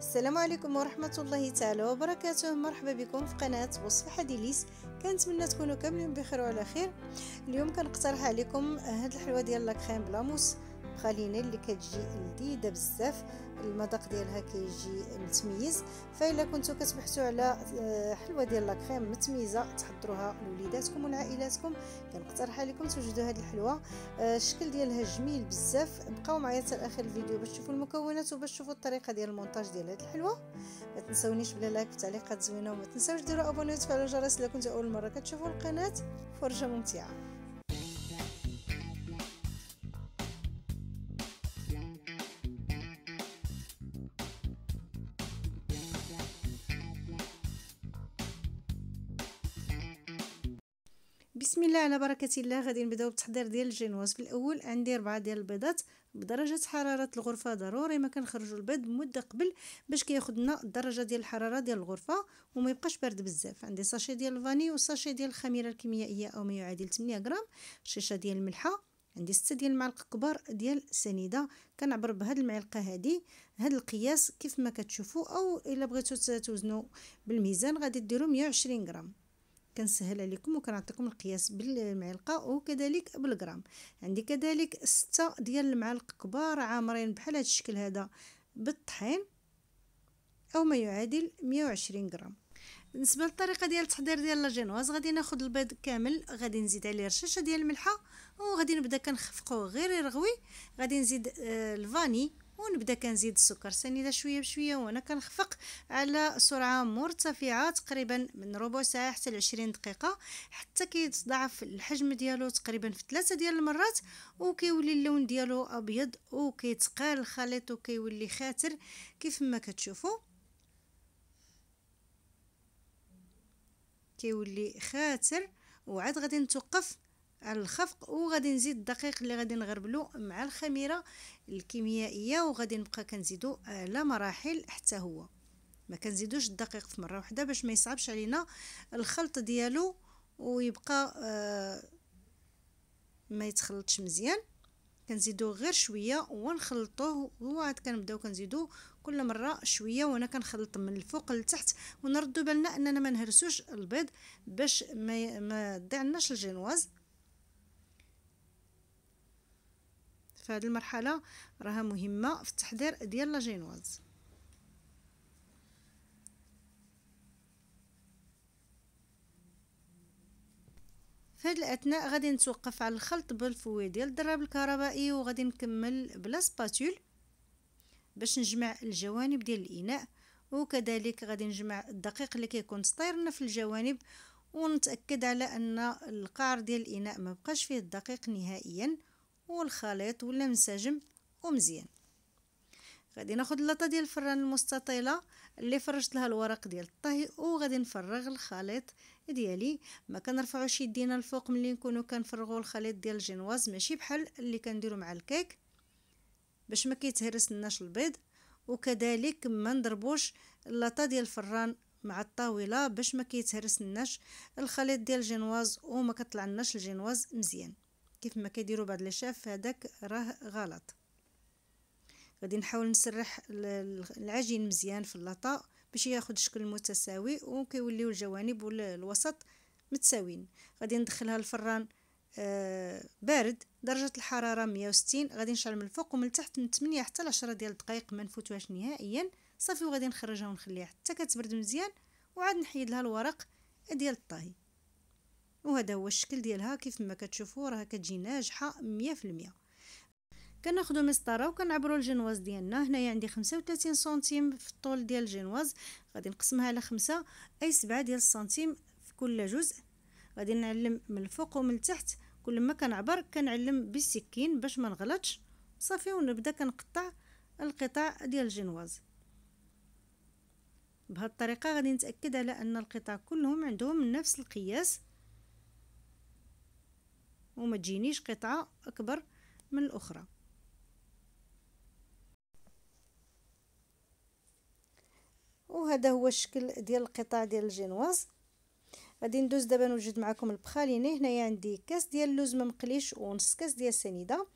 السلام عليكم ورحمة الله تعالى وبركاته مرحبا بكم في قناة وصفة حديليس كنتمنى تكونوا كاملين بخير وعلى خير اليوم كنقترح عليكم هاد الحلوى ديال لاكريم بلاموس بخالينين اللي كتجي لذيذه بزاف المذاق ديالها كيجي متميز فإلا كنتو كتبحثوا على آه، حلوه ديال لاكريم متميزه تحضروها لوليداتكم ولعائلاتكم كنقترح عليكم توجدوا هذه الحلوه آه، الشكل ديالها جميل بزاف بقاو معايا حتى لاخر الفيديو باش تشوفوا المكونات وباش تشوفوا الطريقه ديال المونتاج ديال هذه الحلوه ما تنساونيش بلا لايك وتعليقات زوينه وما تنساوش ديروا ابوني وتفعلوا الجرس الا كنتوا اول مره كتشوفوا القناه فرجه ممتعه بسم الله على بركه الله غادي نبداو بالتحضير ديال الجينواز في الاول عندي 4 ديال البيضات بدرجه حراره الغرفه ضروري ما كنخرجوا البيض مده قبل باش كياخذ لنا الدرجه ديال الحراره ديال الغرفه وما يبقاش بارد بزاف عندي ساشي ديال الفاني وساشي ديال الخميره الكيميائيه او ما يعادل 8 غرام شيشه ديال الملحه عندي 6 ديال المعالق كبار ديال سنيده كنعبر بهاد المعلقه هادي هاد القياس كيف ما كتشوفوا او الا بغيتو توزنوا بالميزان غادي ديروا 120 غرام كنسهل عليكم وكنعطيكم القياس بالمعلقه وكذلك بالغرام عندي كذلك ستة ديال المعالق كبار عامرين بحال هذا الشكل هذا بالطحين او ما يعادل 120 غرام بالنسبه للطريقه ديال التحضير ديال لاجينواز غادي ناخذ البيض كامل غادي نزيد عليه رشاشه ديال الملحه وغادي نبدا كنخفقوه غير يرغوي غادي نزيد آه، الفاني ونبدا كنزيد السكر سنيده شويه بشويه وانا كنخفق على سرعه مرتفعه تقريبا من ربع ساعه حتى ل 20 دقيقه حتى كيتضاعف الحجم ديالو تقريبا في ثلاثه ديال المرات وكيولي اللون ديالو ابيض وكيتقال الخليط وكيولي خاتر كيف ما كتشوفوا كيولي خاتر وعاد غادي نتوقف على الخفق وغادي نزيد الدقيق اللي غادي نغربلو مع الخميره الكيميائيه وغادي نبقى كنزيدو على آه، مراحل حتى هو ما كنزيدوش الدقيق في مره واحده باش ما يصعبش علينا الخلط ديالو ويبقى آه، ما يتخلطش مزيان كنزيدو غير شويه ونخلطوه وعاد كنبداو كنزيدو كل مره شويه وانا كنخلط من الفوق لتحت ونردو بالنا اننا ما نهرسوش البيض باش ما ما ضيعناش الجينواز فهاد المرحله راها مهمه في التحضير ديال لا جينواز في هاد الاثناء غادي نتوقف على الخلط بالفوي ديال الدراب الكهربائي وغادي نكمل بلا سباتول باش نجمع الجوانب ديال الاناء وكذلك غادي نجمع الدقيق اللي كيكون سطير لنا في الجوانب ونتاكد على ان القعر ديال الاناء ما بقاش فيه الدقيق نهائيا والخليط ولا منسجم ومزيان غادي ناخد اللاطه ديال الفران المستطيله اللي فرشت لها الورق ديال الطهي وغادي نفرغ الخليط ديالي ما كنرفعوش يدينا الفوق ملي نكونو كنفرغوا الخليط ديال الجينواز ماشي بحال اللي كنديرو مع الكيك باش ما كيتهرس لناش البيض وكذلك ما نضربوش اللاطه ديال الفران مع الطاوله باش ما كيتهرس لناش الخليط ديال الجينواز وما كطلع لناش الجينواز مزيان كيف ما كيديروا بعض لي شاف هذاك راه غلط غادي نحاول نسرح العجين مزيان في اللاطا باش ياخد شكل متساوي وكيوليو الجوانب والوسط متساويين غادي ندخلها الفران آه بارد درجة الحرارة 160 غادي نشعل من الفوق ومن تحت من 8 حتى 10 ديال الدقائق ما نفوتوهاش نهائيا صافي وغادي نخرجها ونخليها حتى كتبرد مزيان وعاد نحيد لها الورق ديال الطهي وهذا هو الشكل ديالها كيف ما كتشوفوا راه كتجي ناجحه 100% كناخذوا مسطره وكنعبروا الجنواز ديالنا هنايا عندي 35 سنتيم في الطول ديال الجنواز غادي نقسمها على خمسة اي سبعة ديال السنتيم في كل جزء غادي نعلم من الفوق ومن التحت كل ما كنعبر كنعلم بالسكين باش ما نغلطش صافي ونبدا كنقطع القطع ديال الجنواز بهذه الطريقه غادي نتاكد على ان القطع كلهم عندهم نفس القياس وما تجينيش قطعة أكبر من الأخرى وهذا هو الشكل ديال القطع ديال الجينواز غادي ندوز دابا نوجد معكم البخاليني هنايا عندي كاس ديال اللوز ممقليش ونص كاس ديال السنيده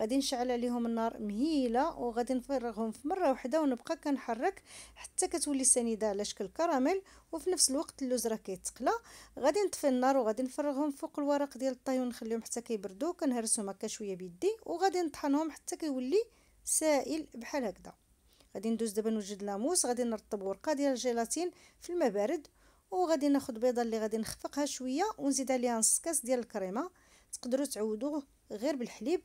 غادي نشعل عليهم النار مهيله وغادي نفرغهم في مره واحده ونبقى كنحرك حتى كتولي السنيده على شكل كراميل وفي نفس الوقت اللوز راه كيتقلى غادي نطفي النار وغادي نفرغهم فوق الورق ديال الطاي ونخليهم حتى كيبردوا كنهرسهم هكا شويه بيدي وغادي نطحنهم حتى كيولي سائل بحال هكذا غادي ندوز دابا نوجد لاموس غادي نرطب ورقه ديال الجيلاتين في الماء بارد وغادي ناخذ بيضه اللي غادي نخفقها شويه ونزيد عليها نص كاس ديال الكريمه تقدروا تعودوه غير بالحليب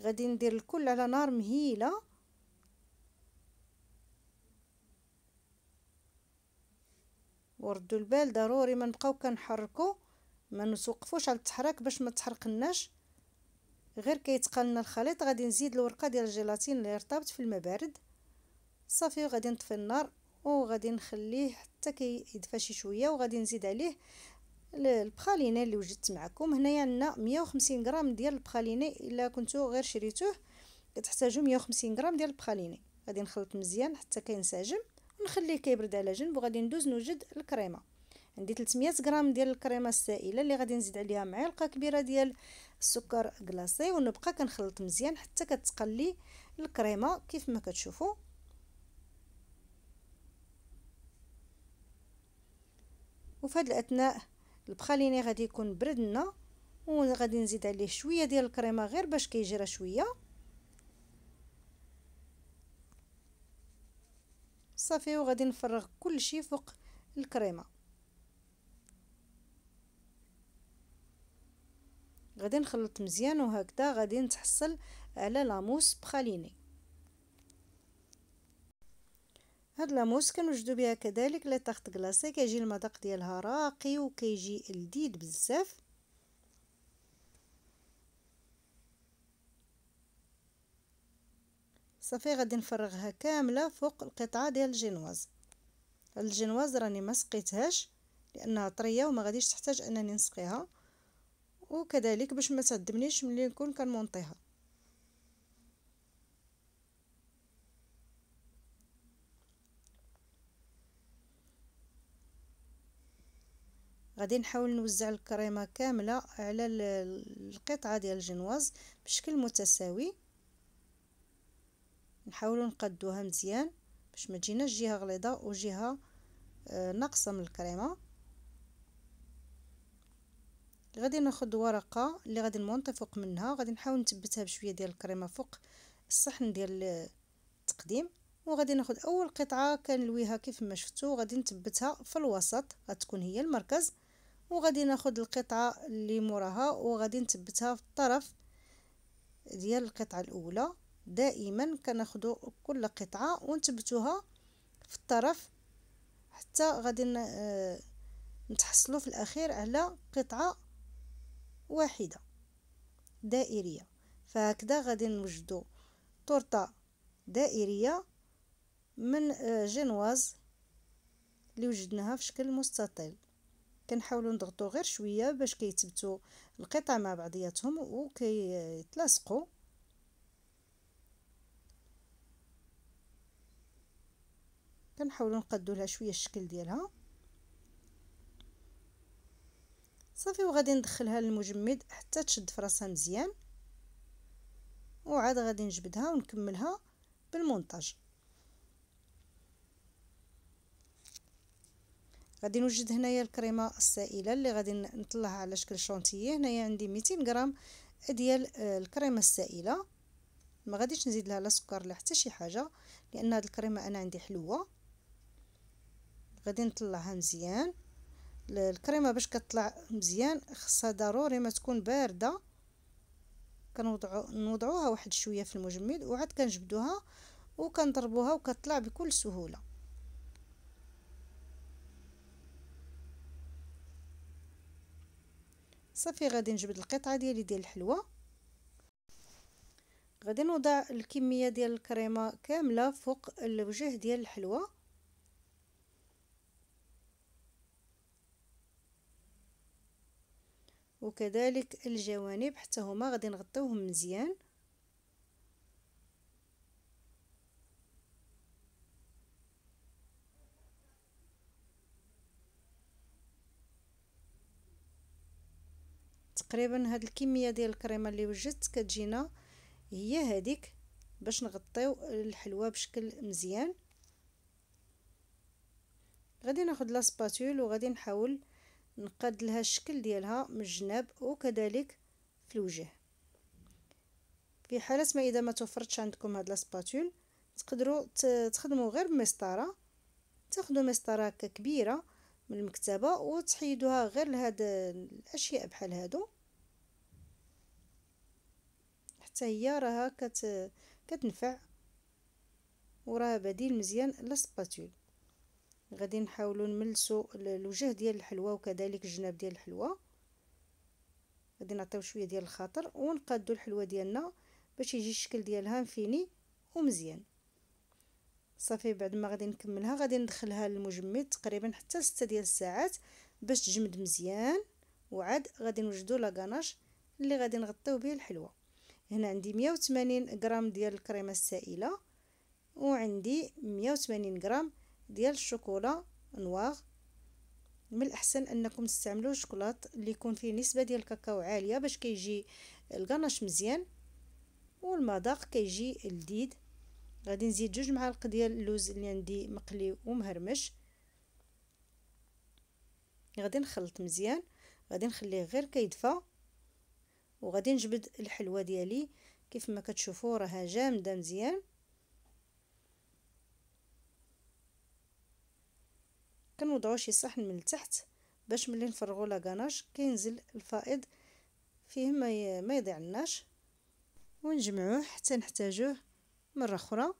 غادي ندير الكل على نار مهيله وردوا البال ضروري ما نبقاو كنحركو ما نوقفوش على التحرك باش ما تحرقناش غير كيتقال لنا الخليط غادي نزيد الورقه ديال الجيلاتين اللي رطبت في المبارد بارد صافي وغادي نطفي النار وغادي نخليه حتى كيدفى شي شويه وغادي نزيد عليه البخالينه اللي وجدت معكم هنايا عندنا 150 غرام ديال البخالينه الا كنتو غير شريتوه كتحتاجوا 150 غرام ديال البخالينه غادي نخلط مزيان حتى كينسجم ونخليه كيبرد على جنب وغادي ندوز نوجد الكريمه عندي 300 غرام ديال الكريمه السائله اللي غادي نزيد عليها معلقه كبيره ديال السكر كلاصي ونبقى كنخلط مزيان حتى كتقلي الكريمه كيف ما كتشوفوا وفي هاد الاثناء البخاليني غادي يكون برد لنا وغادي نزيد عليه شويه ديال الكريمه غير باش كيجرى شويه صافي وغادي نفرغ كل شيء فوق الكريمه غادي نخلط مزيان وهكذا غادي نتحصل على لاموس بخاليني هاد لاموس كنوجدو بها كذلك لا تاخت كلاصي كيجي المذاق ديالها راقي وكيجي لذيذ بزاف صافي غادي نفرغها كامله فوق القطعه ديال الجينواز الجينواز راني ما سقيتهاش لانها طريه وما غاديش تحتاج انني نسقيها وكذلك باش ما تعذبنيش ملي نكون كنمونطيها غادي نحاول نوزع الكريمه كامله على القطعه ديال الجنواز بشكل متساوي نحاولوا نقدوها مزيان باش ما تجيناش جهه غليظه وجهه آه، ناقصه من الكريمه غادي ناخذ ورقه اللي غادي نمونطي فوق منها غادي نحاول نثبتها بشويه ديال الكريمه فوق الصحن ديال التقديم وغادي ناخذ اول قطعه كنلويها كيف ما شفتوا غادي نثبتها في الوسط غتكون هي المركز وغادي ناخد القطعة اللي موراها وغادي نثبتها في الطرف ديال القطعة الأولى دائما كناخدو كل قطعة ونثبتوها في الطرف حتى غادي آه، نتحصلوا في الأخير على قطعة واحدة دائرية فهكذا غادي نوجدو طرطة دائرية من آه، جنواز اللي وجدناها في شكل مستطيل كنحاولوا نضغطوا غير شويه باش كيتثبتوا القطع مع بعضياتهم وكيتلاصقوا كنحاولوا نقدوا لها شويه الشكل ديالها صافي وغادي ندخلها للمجمد حتى تشد في راسها مزيان وعاد غادي نجبدها ونكملها بالمونتاج غادي نوجد هنايا الكريمه السائله اللي غادي نطلعها على شكل شونتيي هنايا عندي 200 غرام ديال آه، الكريمه السائله ما غاديش نزيد لها لا سكر لا حتى شي حاجه لان هاد الكريمه انا عندي حلوه غادي نطلعها مزيان الكريمه باش كطلع مزيان خصها ضروري ما تكون بارده كنوضعو نوضعوها واحد شويه في المجمد وعاد كنجبدوها وكنضربوها وكتطلع بكل سهوله صافي غادي نجبد القطعه ديالي ديال الحلوى غادي نوضع الكميه ديال الكريمه كامله فوق الوجه ديال الحلوى وكذلك الجوانب حتى هما غادي نغطيوهم مزيان تقريبا هاد الكميه ديال الكريمه اللي وجدت كتجينا هي هذيك باش نغطيو الحلوه بشكل مزيان غادي ناخذ لاسباتول وغادي نحاول نقاد لها الشكل ديالها من الجناب وكذلك في الوجه في حاله ما اذا ما توفرتش عندكم هاد لاسباتول تقدروا تخدموا غير بمسطره تاخذوا مسطره كبيره من المكتبه وتحيدوها غير لهاد الاشياء بحال هادو حتى هي راها كت كتنفع وراها بديل مزيان للسباتول غادي نحاولو نملسو الوجه ديال الحلوى وكذلك الجناب ديال الحلوى غادي نعطيو شويه ديال الخاطر ونقادو الحلوى ديالنا باش يجي الشكل ديالها فيني ومزيان صافي بعد ما غادي نكملها غادي ندخلها للمجمد تقريبا حتى 6 ديال الساعات باش تجمد مزيان وعاد غادي نوجدو لاكاناش اللي غادي نغطيو به الحلوى هنا عندي مية غرام ديال الكريمه السائله وعندي مية غرام ديال الشوكولا نواغ من الاحسن انكم تستعملوا الشوكولات اللي يكون فيه نسبه ديال الكاكاو عاليه باش كيجي الكناش مزيان والمذاق كيجي لذيذ غادي نزيد جوج معالق ديال اللوز اللي عندي مقلي ومهرمش غادي نخلط مزيان غادي نخليه غير كيدفى وغادي نجبد الحلوه ديالي كيف ما كتشوفوا راها جامده مزيان كنوضعوا شي صحن من التحت باش ملي نفرغوا غاناش كينزل الفائض فيه ما ما يضيع الناش ونجمعوه حتى نحتاجوه مره اخرى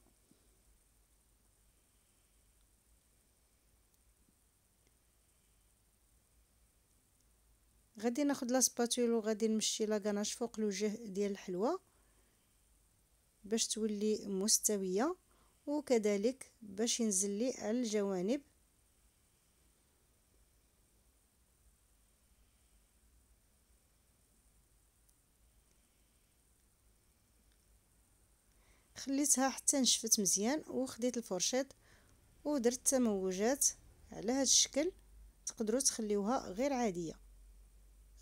غادي ناخد لا سباتولو غادي نمشي لاكاناش فوق الوجه ديال الحلوى باش تولي مستويه وكذلك باش ينزل لي على الجوانب خليتها حتى نشفت مزيان وخديت الفرشيط ودرت تموجات على هذا الشكل تقدروا تخليوها غير عاديه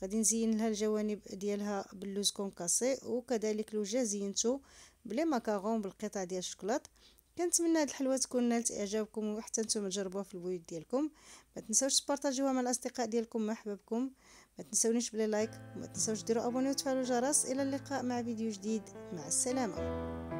غادي نزين لها الجوانب ديالها باللوز كونكاسي وكذلك الوجه زينته بلي ماكارون بالقطع ديال الشوكولاط كنتمنى هاد الحلوه تكون نالت اعجابكم وحتى نتوما تجربوها في البيوت ديالكم ما تنساوش تبارطاجيوها مع الاصدقاء ديالكم محبابكم ما تنساونيش بلي لايك وما تنساوش ديروا ابوني وتفعلوا الجرس الى اللقاء مع فيديو جديد مع السلامه